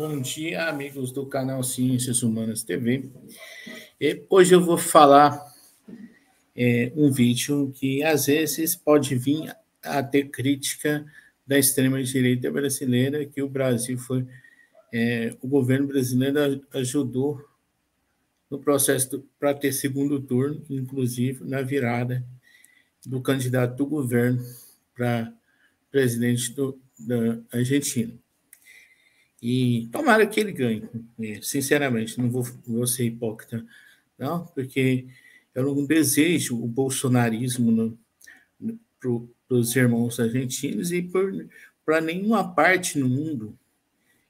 Bom dia, amigos do canal Ciências Humanas TV. E hoje eu vou falar é, um vídeo que às vezes pode vir a ter crítica da extrema-direita brasileira, que o Brasil foi. É, o governo brasileiro ajudou no processo para ter segundo turno, inclusive na virada do candidato do governo para presidente do, da Argentina. E tomara que ele ganhe, né? sinceramente, não vou, vou ser hipócrita, não, porque eu não desejo o bolsonarismo para os irmãos argentinos e para nenhuma parte no mundo.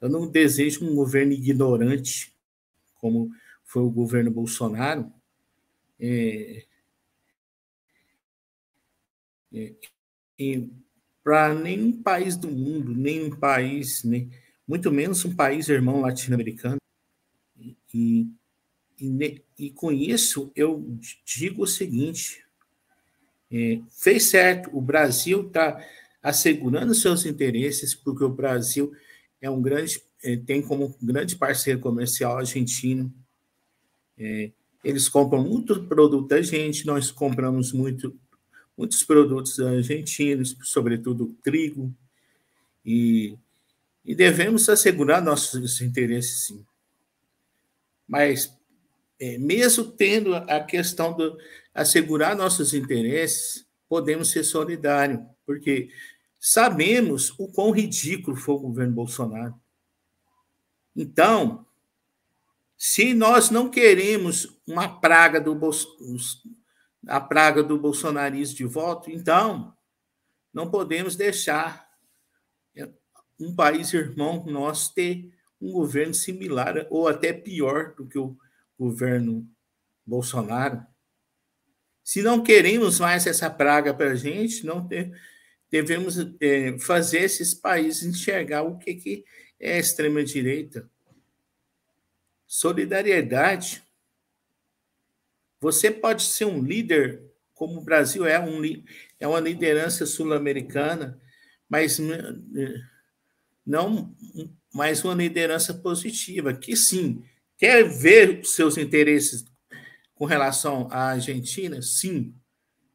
Eu não desejo um governo ignorante, como foi o governo Bolsonaro. É, é, para nenhum país do mundo, nenhum país, né? muito menos um país irmão latino-americano. E, e, e, com isso eu digo o seguinte: é, fez certo, o Brasil está assegurando seus interesses, porque o Brasil é um grande, é, tem como grande parceiro comercial argentino. É, eles compram muito produto da gente, nós compramos muito, muitos produtos argentinos, sobretudo trigo, e e devemos assegurar nossos interesses, sim. Mas, é, mesmo tendo a questão de assegurar nossos interesses, podemos ser solidários, porque sabemos o quão ridículo foi o governo Bolsonaro. Então, se nós não queremos uma praga do a praga do bolsonarismo de volta, então não podemos deixar um país irmão nosso ter um governo similar ou até pior do que o governo Bolsonaro. Se não queremos mais essa praga para a gente, não ter, devemos é, fazer esses países enxergar o que, que é a extrema-direita. Solidariedade. Você pode ser um líder, como o Brasil é, um, é uma liderança sul-americana, mas hum, hum, não mais uma liderança positiva, que sim, quer ver os seus interesses com relação à Argentina? Sim.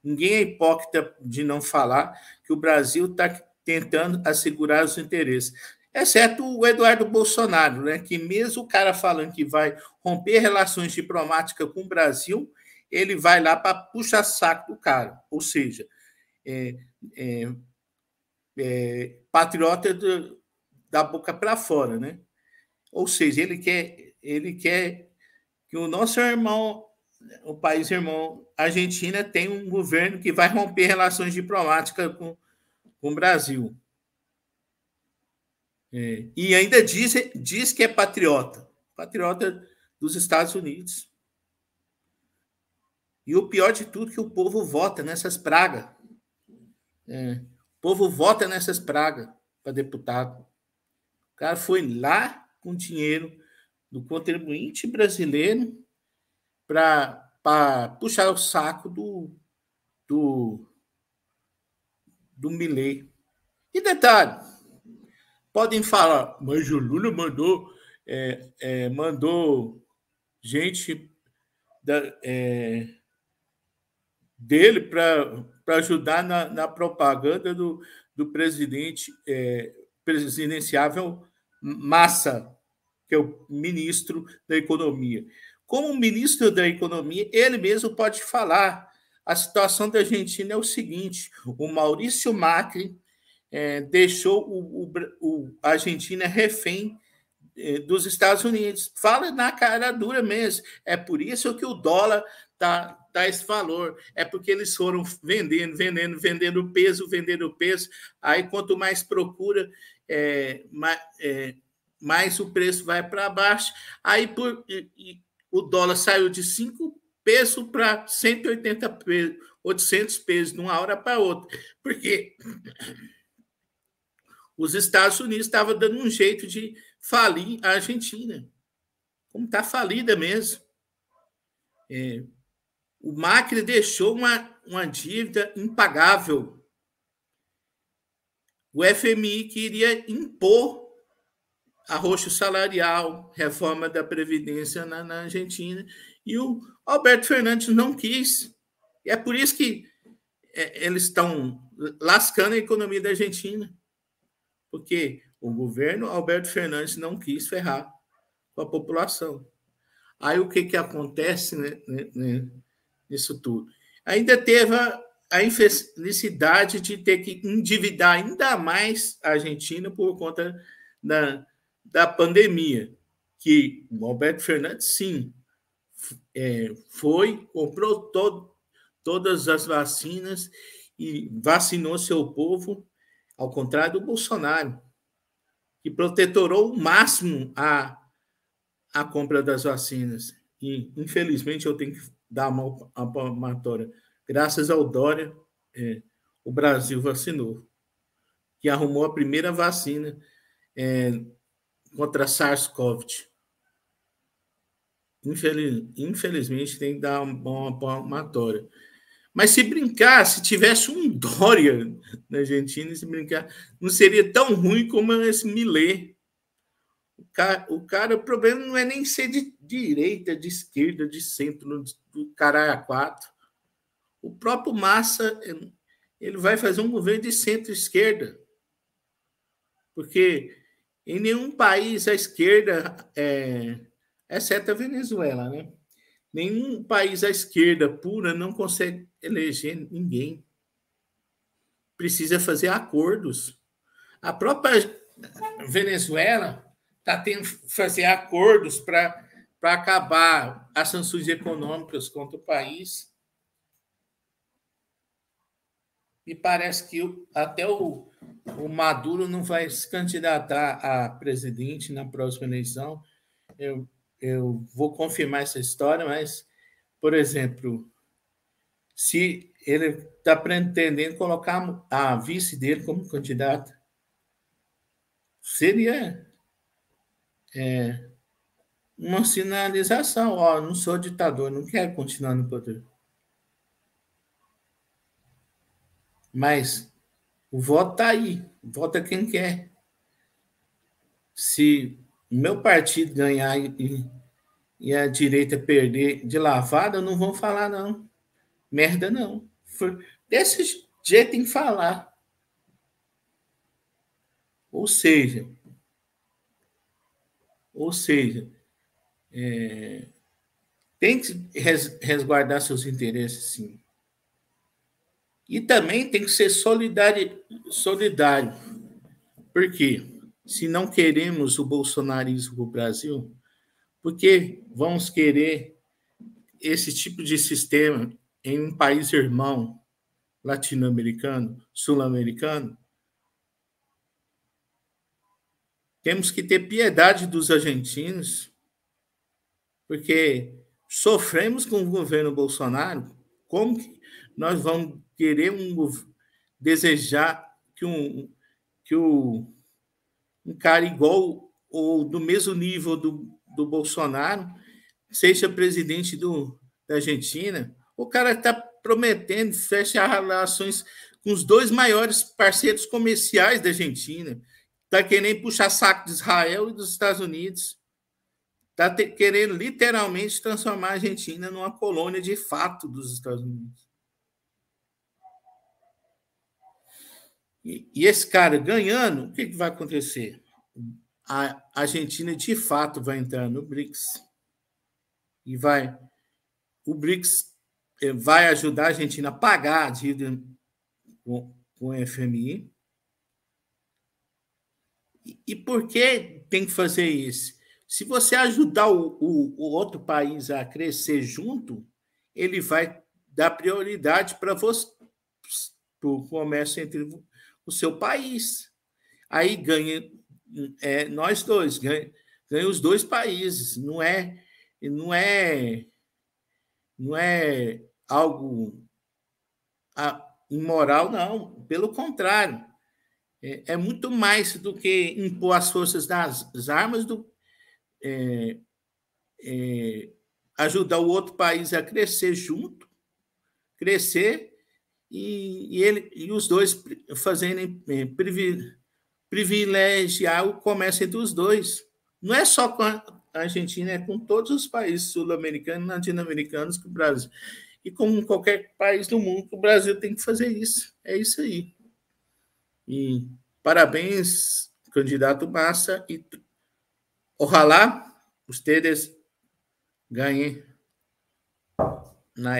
Ninguém é hipócrita de não falar que o Brasil está tentando assegurar os interesses. Exceto o Eduardo Bolsonaro, né? que mesmo o cara falando que vai romper relações diplomáticas com o Brasil, ele vai lá para puxar saco do cara. Ou seja, é, é, é, patriota do, da boca para fora, né? Ou seja, ele quer, ele quer que o nosso irmão, o país irmão, Argentina, tenha um governo que vai romper relações diplomáticas com, com o Brasil. É, e ainda diz, diz que é patriota, patriota dos Estados Unidos. E o pior de tudo é que o povo vota nessas pragas. É, o povo vota nessas pragas para deputado cara foi lá com dinheiro do contribuinte brasileiro para puxar o saco do, do, do Milley. E detalhe, podem falar, mas o Lula mandou, é, é, mandou gente da, é, dele para ajudar na, na propaganda do, do presidente é, presidenciável Massa, que é o ministro da Economia. Como ministro da Economia, ele mesmo pode falar. A situação da Argentina é o seguinte: o Maurício Macri é, deixou o, o, o, a Argentina refém é, dos Estados Unidos. Fala na cara dura mesmo. É por isso que o dólar está tá esse valor. É porque eles foram vendendo, vendendo, vendendo peso, vendendo peso. Aí quanto mais procura é, mais, é, mais o preço vai para baixo. Aí por, e, e, o dólar saiu de 5 pesos para 180 pesos, 800 pesos de uma hora para outra, porque os Estados Unidos estavam dando um jeito de falir a Argentina, como está falida mesmo. É, o Macri deixou uma, uma dívida impagável o FMI queria impor arroxo salarial, reforma da Previdência na, na Argentina, e o Alberto Fernandes não quis. E é por isso que é, eles estão lascando a economia da Argentina, porque o governo Alberto Fernandes não quis ferrar com a população. Aí o que, que acontece né, né, né nisso tudo? Ainda teve a, a infelicidade de ter que endividar ainda mais a Argentina por conta da, da pandemia, que o Alberto Fernandes, sim, é, foi, comprou todas as vacinas e vacinou seu povo, ao contrário do Bolsonaro, que protetorou o máximo a, a compra das vacinas. E, infelizmente, eu tenho que dar uma palmatória Graças ao Dória, é, o Brasil vacinou, que arrumou a primeira vacina é, contra SARS-CoV. Infeliz, infelizmente, tem que dar uma palmatória. Mas se brincar, se tivesse um Dória na Argentina, se brincar, não seria tão ruim como esse Millet. O cara, o, cara, o problema não é nem ser de direita, de esquerda, de centro, do cara a quatro. O próprio Massa ele vai fazer um governo de centro-esquerda, porque em nenhum país a esquerda, é, exceto a Venezuela, né? Nenhum país à esquerda pura não consegue eleger ninguém. Precisa fazer acordos. A própria Venezuela está tendo que fazer acordos para acabar as sanções econômicas contra o país. me parece que até o, o Maduro não vai se candidatar a presidente na próxima eleição. Eu, eu vou confirmar essa história, mas, por exemplo, se ele está pretendendo colocar a vice dele como candidata, seria é, uma sinalização: ó, não sou ditador, não quero continuar no poder. Mas o voto está aí, vota é quem quer. Se meu partido ganhar e, e a direita perder de lavada, não vão falar, não. Merda, não. Desse jeito tem que falar. Ou seja, ou seja, é, tem que resguardar seus interesses, sim. E também tem que ser solidário, solidário. porque Se não queremos o bolsonarismo no Brasil, Brasil, porque vamos querer esse tipo de sistema em um país irmão latino-americano, sul-americano? Temos que ter piedade dos argentinos, porque sofremos com o governo Bolsonaro. Como que nós vamos querer um desejar que um que o, um cara igual ou do mesmo nível do, do Bolsonaro seja presidente do, da Argentina. O cara está prometendo fechar relações com os dois maiores parceiros comerciais da Argentina. Está querendo puxar saco de Israel e dos Estados Unidos. Está querendo literalmente transformar a Argentina numa colônia de fato dos Estados Unidos. E, e esse cara ganhando, o que, que vai acontecer? A Argentina, de fato, vai entrar no BRICS. E vai. O BRICS eh, vai ajudar a Argentina a pagar a dívida com, com o FMI. E, e por que tem que fazer isso? Se você ajudar o, o, o outro país a crescer junto, ele vai dar prioridade para você, para o comércio entre o seu país. Aí ganha é, nós dois, ganha, ganha os dois países. Não é, não é, não é algo imoral, não. Pelo contrário, é, é, muito mais do que impor as forças das, das armas, do é, é, ajudar o outro país a crescer junto, crescer e, e, ele, e os dois fazendo é, privilegiar o comércio entre os dois. Não é só com a Argentina, é com todos os países sul-americanos, latino-americanos que o Brasil. E como qualquer país do mundo, o Brasil tem que fazer isso. É isso aí. E parabéns, candidato Massa, e ojalá vocês ganhem na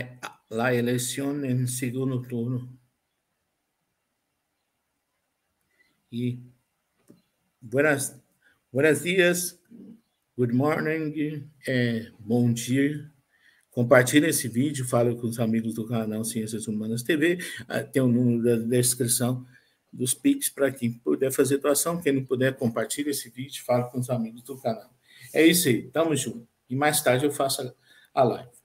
la elección en segundo turno. Y buenas, buenos dias, good morning, eh, bom dia. Compartilhe esse vídeo, fale com os amigos do canal Ciências Humanas TV. Ah, tem o um número da descrição dos Pix para quem puder fazer doação. Quem não puder, compartilhe esse vídeo, fale com os amigos do canal. É isso aí, tamo junto. E mais tarde eu faço a live.